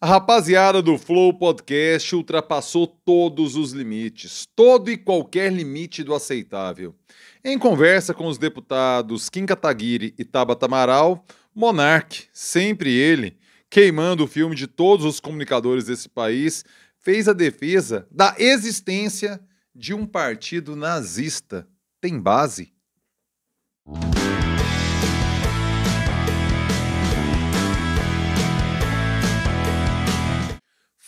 A rapaziada do Flow Podcast ultrapassou todos os limites, todo e qualquer limite do aceitável. Em conversa com os deputados Kim Kataguiri e Tabata Amaral, Monarque, sempre ele, queimando o filme de todos os comunicadores desse país, fez a defesa da existência de um partido nazista. Tem base?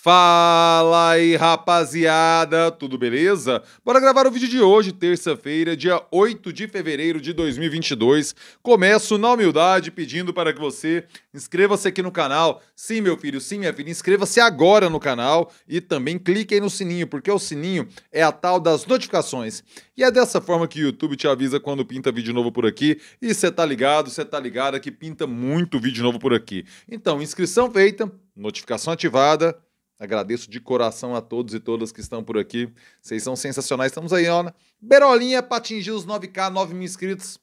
Fala aí, rapaziada! Tudo beleza? Bora gravar o vídeo de hoje, terça-feira, dia 8 de fevereiro de 2022. Começo na humildade pedindo para que você inscreva-se aqui no canal. Sim, meu filho, sim, minha filha, inscreva-se agora no canal e também clique aí no sininho, porque o sininho é a tal das notificações. E é dessa forma que o YouTube te avisa quando pinta vídeo novo por aqui. E você tá ligado, você tá ligada que pinta muito vídeo novo por aqui. Então, inscrição feita, notificação ativada Agradeço de coração a todos e todas que estão por aqui. Vocês são sensacionais. Estamos aí, ó. Berolinha para atingir os 9K, 9 mil inscritos.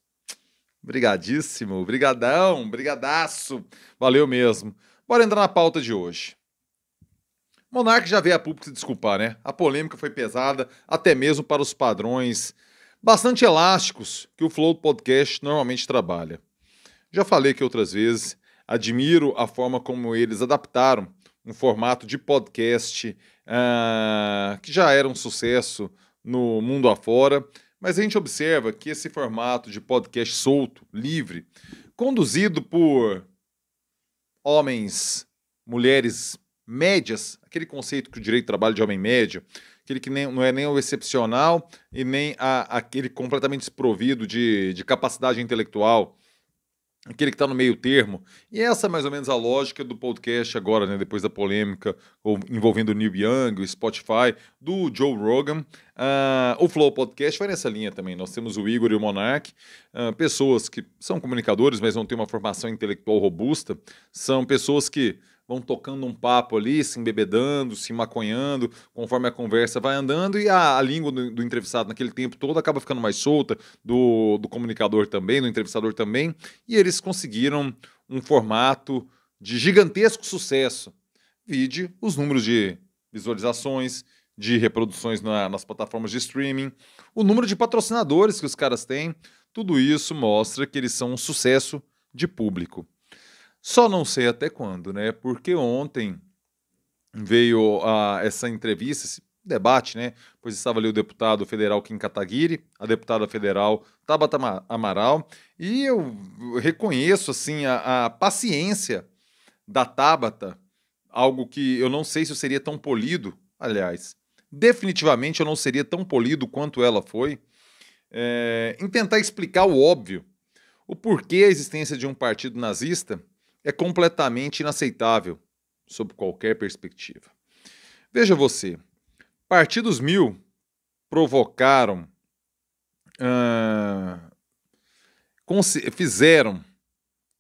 Obrigadíssimo, brigadão, brigadaço. Valeu mesmo. Bora entrar na pauta de hoje. Monarque já veio a público se desculpar, né? A polêmica foi pesada, até mesmo para os padrões bastante elásticos que o Flow Podcast normalmente trabalha. Já falei que outras vezes, admiro a forma como eles adaptaram um formato de podcast uh, que já era um sucesso no mundo afora, mas a gente observa que esse formato de podcast solto, livre, conduzido por homens, mulheres médias, aquele conceito que o direito trabalha trabalho de homem médio, aquele que nem, não é nem o excepcional e nem a, aquele completamente desprovido de, de capacidade intelectual, aquele que está no meio termo. E essa é mais ou menos a lógica do podcast agora, né? Depois da polêmica envolvendo o Neil Young, o Spotify, do Joe Rogan. Uh, o Flow Podcast vai nessa linha também. Nós temos o Igor e o Monark, uh, pessoas que são comunicadores, mas não têm uma formação intelectual robusta. São pessoas que vão tocando um papo ali, se embebedando, se maconhando, conforme a conversa vai andando e a, a língua do, do, entrevistado naquele tempo todo acaba ficando mais solta, do, do comunicador também, do entrevistador também, e eles conseguiram um formato de gigantesco sucesso. Vide os números de visualizações, de reproduções na, nas plataformas de streaming, o número de patrocinadores que os caras têm, tudo isso mostra que eles são um sucesso de público. Só não sei até quando, né? Porque ontem veio a, essa entrevista, esse debate, né? Pois estava ali o deputado federal Kim Kataguiri, a deputada federal Tabata Amaral, e eu reconheço, assim, a, a paciência da Tabata, algo que eu não sei se eu seria tão polido, aliás, definitivamente eu não seria tão polido quanto ela foi, é, em tentar explicar o óbvio, o porquê a existência de um partido nazista é completamente inaceitável, sob qualquer perspectiva. Veja você, partidos mil provocaram, ah, fizeram,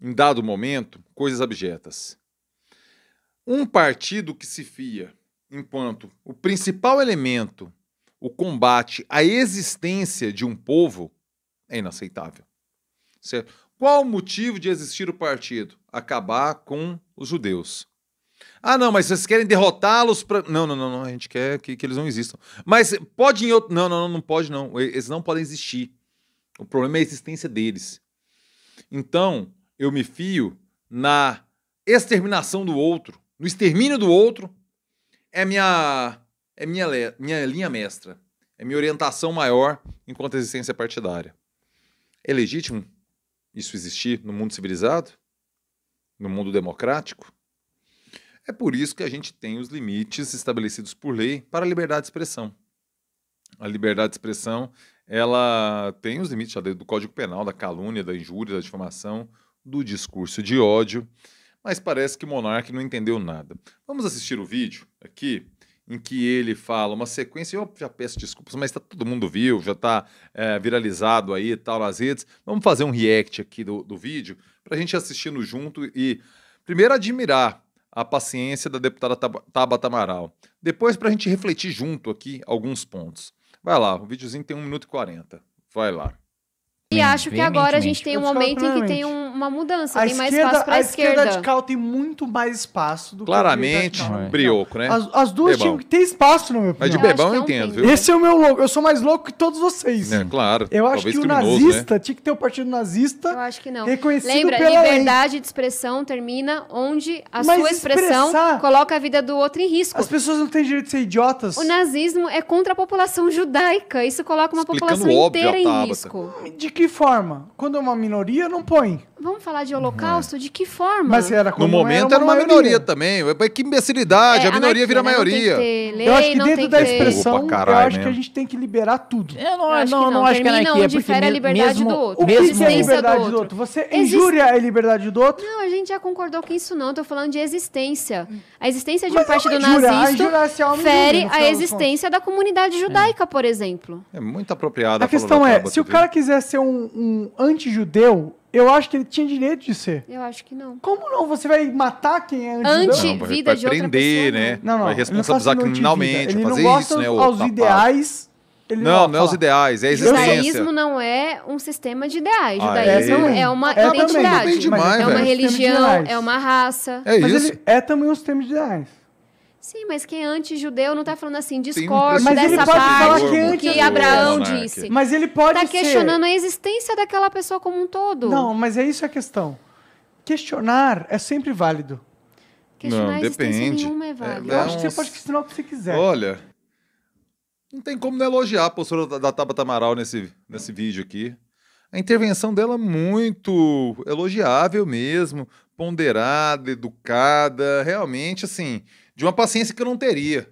em dado momento, coisas abjetas. Um partido que se fia enquanto o principal elemento, o combate à existência de um povo, é inaceitável. Certo? Qual o motivo de existir o partido? Acabar com os judeus. Ah, não, mas vocês querem derrotá-los para. Não, não, não, não, a gente quer que, que eles não existam. Mas pode em outro. Não, não, não, não pode, não. Eles não podem existir. O problema é a existência deles. Então, eu me fio na exterminação do outro, no extermínio do outro, é minha, é minha, minha linha mestra. É minha orientação maior enquanto existência partidária. É legítimo? isso existir no mundo civilizado? No mundo democrático? É por isso que a gente tem os limites estabelecidos por lei para a liberdade de expressão. A liberdade de expressão, ela tem os limites do Código Penal, da calúnia, da injúria, da difamação, do discurso de ódio, mas parece que o monarca não entendeu nada. Vamos assistir o vídeo aqui em que ele fala uma sequência, eu já peço desculpas, mas tá, todo mundo viu, já está é, viralizado aí e tal nas redes. Vamos fazer um react aqui do, do vídeo para a gente assistindo junto e primeiro admirar a paciência da deputada Tabata Amaral. Depois para a gente refletir junto aqui alguns pontos. Vai lá, o videozinho tem 1 minuto e 40. Vai lá. E acho que agora a gente tem um momento em que tem um, uma mudança, a tem mais espaço para a esquerda. A esquerda de Cal tem muito mais espaço do Claramente, que Claramente, brioco, né? As, as duas tinham que ter espaço no meu opinião. Mas de bebão eu, eu é entendo, viu? Esse é o meu louco, eu sou mais louco que todos vocês. É, claro. Eu acho que o né? nazista, né? tinha que ter o um partido nazista. Eu acho que não. Reconhecido Lembra, pela liberdade lei. de expressão termina onde a Mas sua expressão coloca a vida do outro em risco. As pessoas não têm direito de ser idiotas. O nazismo é contra a população judaica, isso coloca uma população inteira em risco que forma? Quando é uma minoria, não põe. Vamos falar de é. holocausto? É. De que forma? Mas era como No momento era uma, era uma minoria também. É, que imbecilidade. É, a minoria vira né? maioria. Lei, eu acho que dentro da expressão, Opa, carai, eu acho mesmo. que a gente tem que liberar tudo. Eu não, eu acho não, que não, não acho que é aqui. porque a liberdade mesmo, do outro. O que, mesmo, que é a liberdade do outro? Do outro? Você Existe... injúria a é liberdade do outro? Não, a gente já concordou com isso não. Estou falando de existência. A existência de um partido nazista fere a existência da comunidade judaica, por exemplo. É muito apropriada. A questão é, se o cara quiser ser um anti-judeu, eu acho que ele tinha direito de ser. Eu acho que não. Como não? Você vai matar quem é antidão? Anti vida de outra prender, pessoa, né? né? Não, não. Vai responsabilizar não criminalmente, ele fazer não isso, né? Aos ideais. Ele não, não, não é os ideais, é a existência. Judaísmo não é um sistema de ideais. Ah, Judaísmo é, é uma é identidade. É também, demais, é uma religião, é, é uma raça. É mas isso. é também um sistema de ideais. Sim, mas quem é anti-judeu não está falando assim, discorda mas dessa parte que, Abraão né? disse. Mas ele pode Está questionando ser... a existência daquela pessoa como um todo. Não, mas é isso a questão. Questionar é sempre válido. Questionar não, depende. nenhuma é, é válido. É, Eu acho que você pode questionar o que você quiser. Olha, não tem como não elogiar a postura da, da Tabata Amaral nesse, nesse vídeo aqui. A intervenção dela é muito elogiável mesmo, ponderada, educada, realmente assim de uma paciência que eu não teria.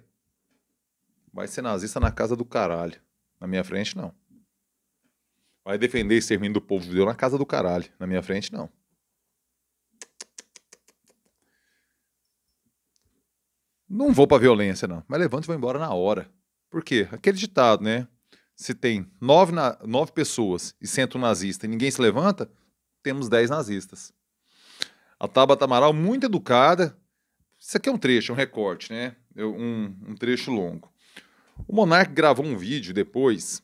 Vai ser nazista na casa do caralho. Na minha frente, não. Vai defender esse extermínio do povo judeu na casa do caralho. Na minha frente, não. Não vou pra violência, não. Mas levanto e vou embora na hora. Por quê? Aquele ditado, né? Se tem nove, na... nove pessoas e senta um nazista e ninguém se levanta, temos dez nazistas. A Tabata Amaral, muito educada, isso aqui é um trecho, é um recorte, né? É um, um trecho longo. O Monark gravou um vídeo depois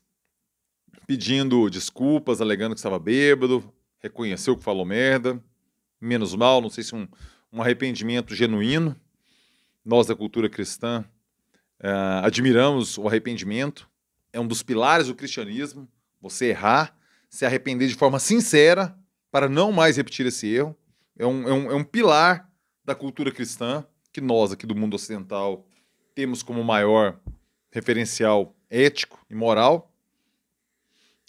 pedindo desculpas, alegando que estava bêbado, reconheceu que falou merda. Menos mal, não sei se um, um arrependimento genuíno. Nós da cultura cristã uh, admiramos o arrependimento, é um dos pilares do cristianismo. Você errar, se arrepender de forma sincera para não mais repetir esse erro, é um, é um, é um pilar da cultura cristã que nós aqui do mundo ocidental temos como maior referencial ético e moral.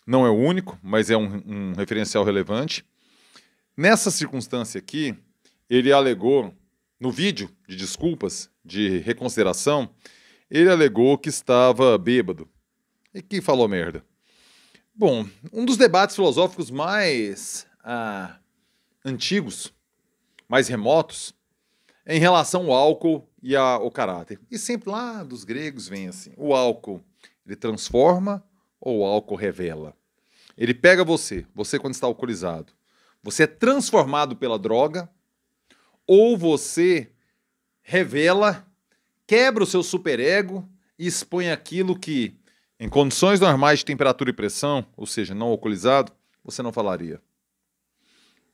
Não é o único, mas é um, um referencial relevante. Nessa circunstância aqui, ele alegou, no vídeo de desculpas, de reconsideração, ele alegou que estava bêbado e que falou merda. Bom, um dos debates filosóficos mais ah, antigos, mais remotos, em relação ao álcool e ao caráter. E sempre lá dos gregos vem assim: o álcool ele transforma ou o álcool revela? Ele pega você, você quando está alcoolizado. Você é transformado pela droga ou você revela, quebra o seu superego e expõe aquilo que, em condições normais de temperatura e pressão, ou seja, não alcoolizado, você não falaria.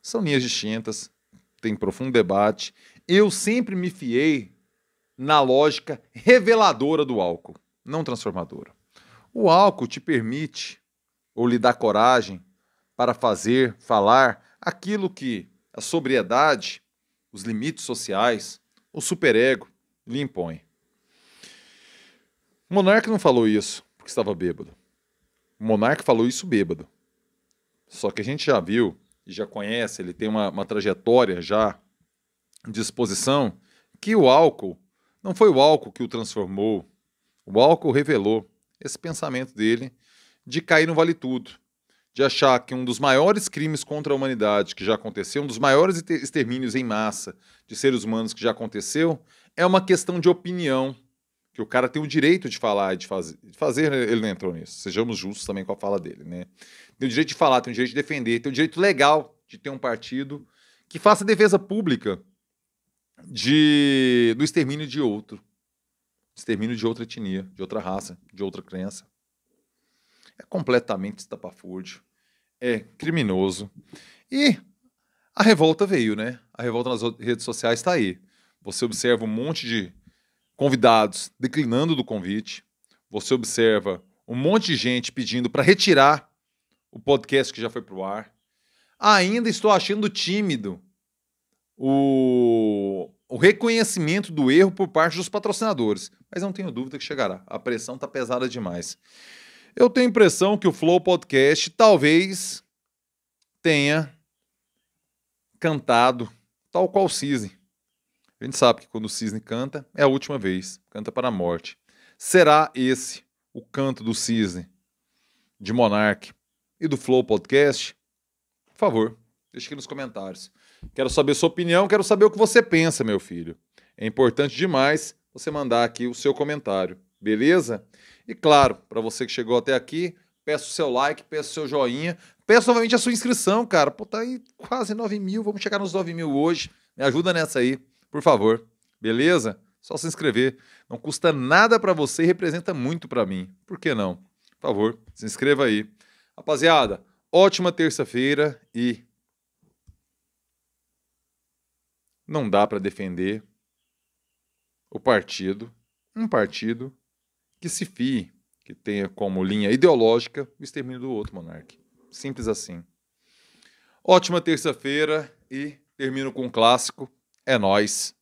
São linhas distintas, tem profundo debate. Eu sempre me fiei na lógica reveladora do álcool, não transformadora. O álcool te permite ou lhe dá coragem para fazer, falar aquilo que a sobriedade, os limites sociais, o superego lhe impõe. O monarca não falou isso porque estava bêbado. O monarca falou isso bêbado. Só que a gente já viu já conhece, ele tem uma, uma trajetória já de exposição, que o álcool não foi o álcool que o transformou. O álcool revelou esse pensamento dele de cair no vale tudo, de achar que um dos maiores crimes contra a humanidade que já aconteceu, um dos maiores extermínios em massa de seres humanos que já aconteceu, é uma questão de opinião que o cara tem o direito de falar e de fazer. De fazer, né, ele não entrou nisso. Sejamos justos também com a fala dele, né? Tem o direito de falar, tem o direito de defender, tem o direito legal de ter um partido que faça defesa pública de do extermínio de outro. Extermínio de outra etnia, de outra raça, de outra crença. É completamente estapafúrdio. É criminoso. E a revolta veio, né? A revolta nas redes sociais está aí. Você observa um monte de convidados declinando do convite. Você observa um monte de gente pedindo para retirar o podcast que já foi para o ar. Ainda estou achando tímido o, o reconhecimento do erro por parte dos patrocinadores, mas não tenho dúvida que chegará. A pressão está pesada demais. Eu tenho a impressão que o Flow Podcast talvez tenha cantado tal qual Cise a gente sabe que quando o cisne canta, é a última vez, canta para a morte. Será esse o canto do cisne de Monarque e do Flow Podcast? Por favor, deixa aqui nos comentários. Quero saber sua opinião, quero saber o que você pensa, meu filho. É importante demais você mandar aqui o seu comentário, beleza? E claro, para você que chegou até aqui, peço o seu like, peço o seu joinha, peço novamente a sua inscrição, cara. Pô, tá aí quase 9 mil, vamos chegar nos 9 mil hoje. Me ajuda nessa aí. Por favor, beleza? Só se inscrever. Não custa nada para você e representa muito para mim. Por que não? Por favor, se inscreva aí. Rapaziada, ótima terça-feira e não dá para defender o partido, um partido que se fie, que tenha como linha ideológica o extermínio do outro monarca. Simples assim. Ótima terça-feira e termino com um clássico. É nós.